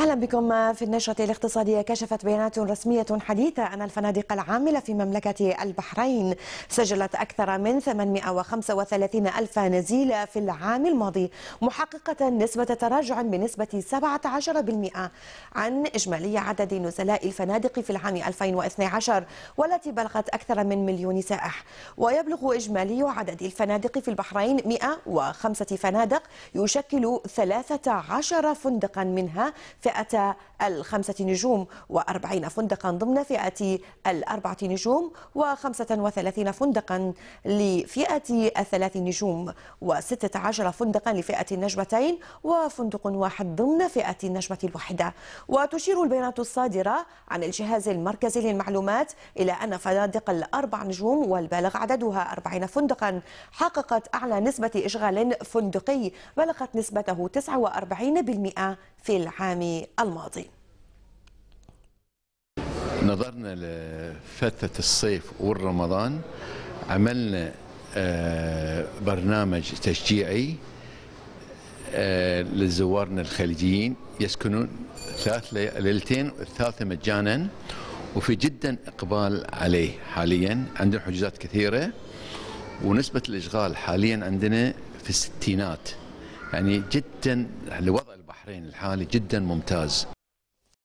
أهلا بكم في النشرة الاقتصادية كشفت بيانات رسمية حديثة أن الفنادق العاملة في مملكة البحرين سجلت أكثر من 835 ألف نزيله في العام الماضي محققة نسبة تراجع بنسبة 17% عن إجمالي عدد نزلاء الفنادق في العام 2012 والتي بلغت أكثر من مليون سائح ويبلغ إجمالي عدد الفنادق في البحرين 105 فنادق يشكل 13 فندقا منها في فئة الخمسة نجوم وأربعين فندقا ضمن فئة الأربعة نجوم وخمسة وثلاثين فندقا لفئة الثلاث نجوم وستة عشر فندقا لفئة النجمتين وفندق واحد ضمن فئة النجمة الواحدة وتشير البيانات الصادرة عن الجهاز المركزي للمعلومات إلى أن فنادق الأربع نجوم والبالغ عددها أربعين فندقا حققت أعلى نسبة إشغال فندقي بلغت نسبته 49% في العام الماضي نظرنا لفترة الصيف والرمضان عملنا آه، برنامج تشجيعي آه، لزوارنا الخليجيين يسكنون ثلاث ليلتين الثالثة مجانا وفي جدا إقبال عليه حاليا عندنا حجوزات كثيرة ونسبة الإشغال حاليا عندنا في الستينات يعني جدا لوضع البحرين الحالي جدا ممتاز